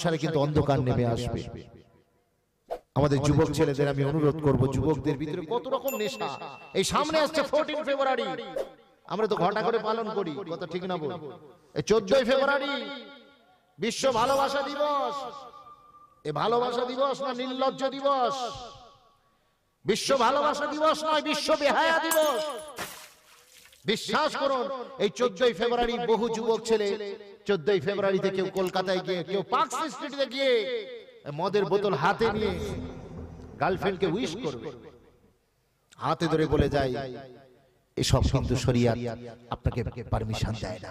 সংসারে কিন্তু অন্ধকার নেমে আসবে আমাদের যুবক ছেলেদের আমি অনুরোধ করব যুবকদের ভিতরে কত রকম নেশা এই সামনে আসছে ফোরটিন ফেব্রুয়ারি আমরা তো ঘটা করে পালন করি কত ঠিক না বল এই চোদ্দই ফেব্রুয়ারি বিশ্ব ভালোবাসা দিবস এ ভালোবাসা দিবস না নির্লজ্জ দিবস বিশ্ব ভালোবাসা দিবস নয় বিশ্ব বেহায়া দিবস বিশ্বাস করুন এই চোদ্দই ফেব্রুয়ারি বহু যুবক ছেলে চোদ্দই ফেব্রুয়ারিতে কেউ কলকাতায় গিয়ে কেউ পার্ক স্ট্রিটে গিয়ে মদের বোতল হাতে নিয়ে গার্লফ্রেন্ডকে উইশ করবে হাতে ধরে বলে যায় এসব কিন্তু শরিয়াত আপনাকে পারমিশন দেয় না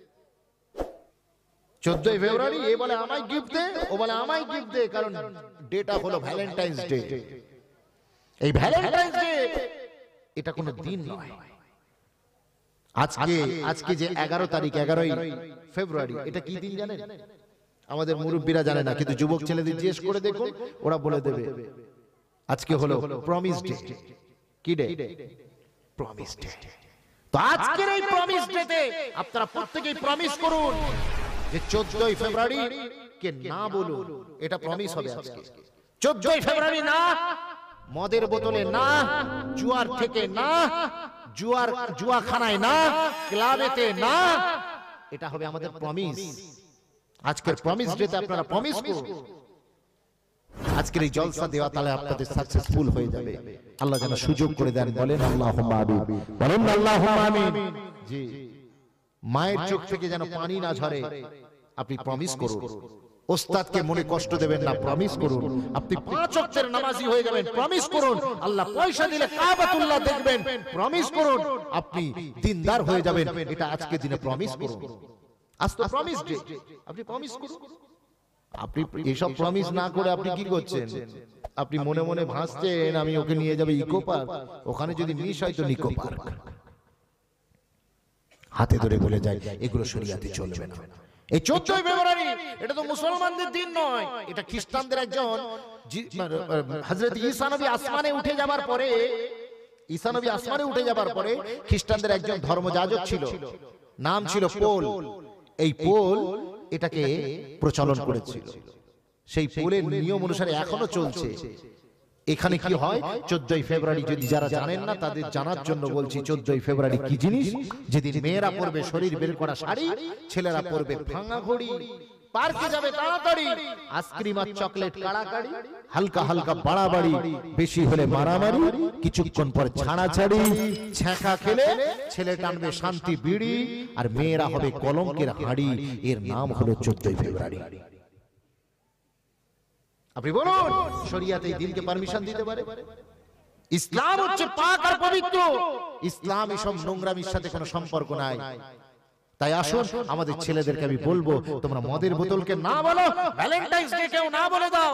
চোদ্দই ফেব্রুয়ারি এ বলে আমায় গিফট দে ও বলে আমায় গিফট দে কারণ ডেটা হলো ভ্যালেন্টাইন্স ডে এই ভ্যালেন্টাইন্স ডে এটা কোনো দিন নয় আজকে আজকে যে তারিখ ফেব্রুয়ারি এটা কি দিন জানেন আমাদের মুরব্বীরা জানে না কিন্তু যুবক ছেলেদের জিজ্ঞেস করে দেখুন ওরা বলে দেবে আজকে হলো প্রমিস ডে কি ডে প্রমিস ডে তো আজকের এই প্রমিস ডেতে আপনারা প্রত্যেকেই প্রমিস করুন যে চোদ্দই ফেব্রুয়ারি কে না বলো এটা প্রমিস হবে আজকে চোদ্দই ফেব্রুয়ারি না মদের বোতলে না জুয়ার থেকে না জুয়ার জুয়াখানায় না ক্লাবেতে না এটা হবে আমাদের প্রমিস আজকের প্রমিস ডেতে আপনারা প্রমিস করুন আজকের এই জলসা দেওয়া তাহলে আপনাদের সাকসেসফুল হয়ে যাবে আল্লাহ যেন সুযোগ করে দেন বলেন আল্লাহ বলেন আল্লাহ জি মায়ের চোখ থেকে যেন পানি না ঝরে আপনি প্রমিস করুন ওস্তাদকে মনে কষ্ট দেবেন না প্রমিস করুন আপনি পাঁচ অক্ষের নামাজি হয়ে যাবেন প্রমিস করুন আল্লাহ পয়সা দিলে কাবাতুল্লাহ দেখবেন প্রমিস করুন আপনি দিনদার হয়ে যাবেন এটা আজকে দিনে প্রমিস করুন আজ তো প্রমিস ডে আপনি প্রমিস করুন আপনি এসব প্রমিস না করে আপনি কি করছেন আপনি মনে মনে ভাসছেন আমি ওকে নিয়ে যাবে ইকো পার্ক ওখানে যদি মিস হয় তো নিকো পার্ক হাতে ধরে বলে যায় এগুলো শরিয়াতে চলবে না এই চোদ্দই ফেব্রুয়ারি এটা তো মুসলমানদের দিন নয় এটা খ্রিস্টানদের একজন হজরত ঈসানবী আসমানে উঠে যাবার পরে ঈসানবী আসমানে উঠে যাবার পরে খ্রিস্টানদের একজন ধর্মযাজক ছিল নাম ছিল পোল এই পোল এটাকে প্রচলন করেছিল সেই পোলের নিয়ম অনুসারে এখনো চলছে এখানে কি হয় চোদ্দই ফেব্রুয়ারি যদি যারা জানেন না তাদের জানার জন্য বলছি চোদ্দই ফেব্রুয়ারি কি জিনিস যেদিন মেয়েরা পরবে শরীর বের করা শাড়ি ছেলেরা পরবে ভাঙা ঘড়ি চকলেট হালকা হালকা বাড়াবাড়ি বেশি হলে ছেলে শান্তি বিড়ি আর মেয়েরা হবে কলঙ্কের হাড়ি এর নাম হলো চোদ্দই ফেব্রুয়ারি আপনি বলুন শরিয়াতে এই দিনকে পারমিশন দিতে পারে ইসলাম হচ্ছে পাক আর পবিত্র ইসলাম এসব নোংরামির সাথে কোনো সম্পর্ক নাই তাই আসুন আমাদের ছেলেদেরকে আমি বলবো তোমরা মদের বোতলকে না বলো ভ্যালেন্টাইন্স ডে কেউ না বলে দাও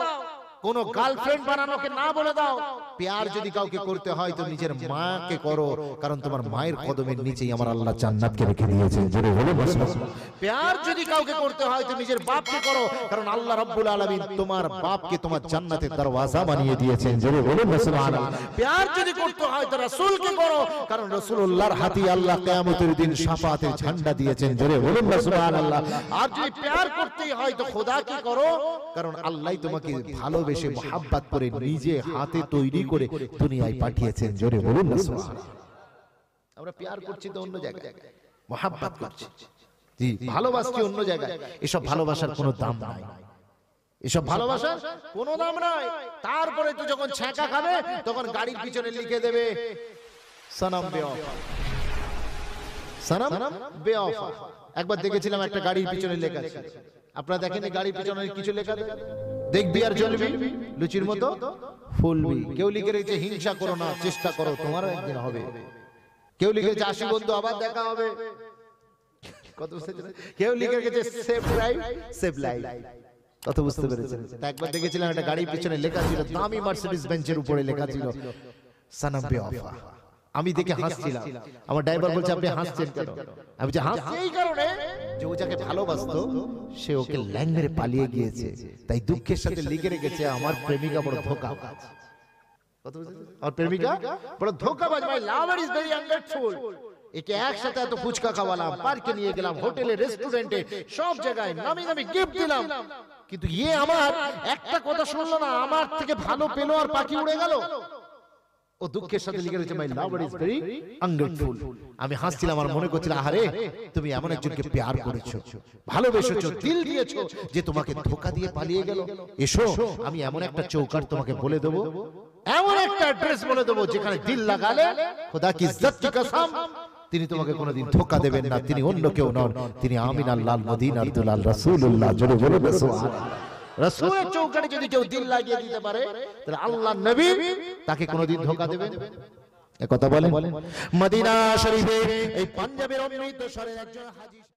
কোনো গার্লফ্রেন্ড বানানোকে না বলে দাও পেয়ার যদি কাউকে করতে হয় তো নিজের মাকে করো কারণ তোমার মায়ের কদমের নিচেই আমার আল্লাহ জান্নাতকে রেখে দিয়েছে জোরে বলো পেয়ার যদি কাউকে করতে হয় তো নিজের বাপকে করো কারণ আল্লাহ রাব্বুল আলামিন তোমার বাপকে তোমার জান্নাতের দরওয়াজা বানিয়ে দিয়েছেন জোরে বলো সুবহানাল্লাহ পেয়ার যদি করতে হয় তো রাসূলকে করো কারণ রাসূলুল্লাহর হাতি আল্লাহ কিয়ামতের দিন শাফাতের ঝান্ডা দিয়েছেন জোরে বলুন সুবহানাল্লাহ আর যদি পেয়ার করতেই হয় তো খোদাকে করো কারণ আল্লাহই তোমাকে ভালো ভালোবেসে মোহাব্বাত করে নিজে হাতে তৈরি করে দুনিয়ায় পাঠিয়েছেন জোরে বলুন না আমরা প্যার করছি তো অন্য জায়গায় মোহাব্বাত করছি জি ভালোবাসছি অন্য জায়গায় এসব ভালোবাসার কোনো দাম নাই এসব ভালোবাসার কোনো দাম নাই তারপরে তুই যখন ছ্যাঁকা খাবে তখন গাড়ির পিছনে লিখে দেবে সনম বেওয়া সনম অফ একবার দেখেছিলাম একটা গাড়ির পিছনে লেখা আছে আপনারা দেখেন গাড়ি পিছনে কিছু লেখা দেখবি আর চলবি লুচির মতো ফুলবি কেউ লিখে রয়েছে হিংসা করো না চেষ্টা করো তোমার একদিন হবে কেউ লিখে লিখেছে আশি বন্ধু আবার দেখা হবে একবার দেখেছিলাম একটা গাড়ির পিছনে লেখা ছিল দামি মার্সিডিজ বেঞ্চের উপরে লেখা ছিল সানাবি অফা আমি দেখে হাসছিলাম আমার ড্রাইভার বলছে আপনি হাসছেন কেন আমি যে হাসছি এই কারণে যে ও যাকে ভালোবাসতো সে ওকে ল্যাং মেরে পালিয়ে গিয়েছে তাই দুঃখের সাথে লিখে রেখেছে আমার প্রেমিকা বড় ধোকা আর প্রেমিকা বড় ভাই লাভার ইজ ভেরি একে একসাথে এত ফুচকা খাওয়ালাম পার্কে নিয়ে গেলাম হোটেলে রেস্টুরেন্টে সব জায়গায় নামি নামি গিফট দিলাম কিন্তু ইয়ে আমার একটা কথা শুনলো না আমার থেকে ভালো পেলো আর পাখি উড়ে গেল ও দুঃখের সাথে লিখে রয়েছে my love is very ungrateful আমি হাসছিলাম আমার মনে করছিল আহারে তুমি এমন একজনকে প্যার করেছো ভালোবেসেছো দিল দিয়েছো যে তোমাকে ধোকা দিয়ে পালিয়ে গেল এসো আমি এমন একটা তোমাকে বলে দেবো এমন একটা অ্যাড্রেস বলে দেবো যেখানে দিল লাগালে খোদা কি কসম তিনি তোমাকে কোনোদিন ধোকা দেবেন না তিনি অন্য কেউ নন তিনি আমিন আল্লাহ মদিন আব্দুল আল জোরে বলে রসুলের চৌকাটে যদি কেউ দিল লাগিয়ে দিতে পারে তাহলে আল্লাহ নবী তাকে কোনদিন ধোকা দেবেন কথা বলেন মদিনা শরীফে এই পাঞ্জাবের অমৃত সরে একজন হাজি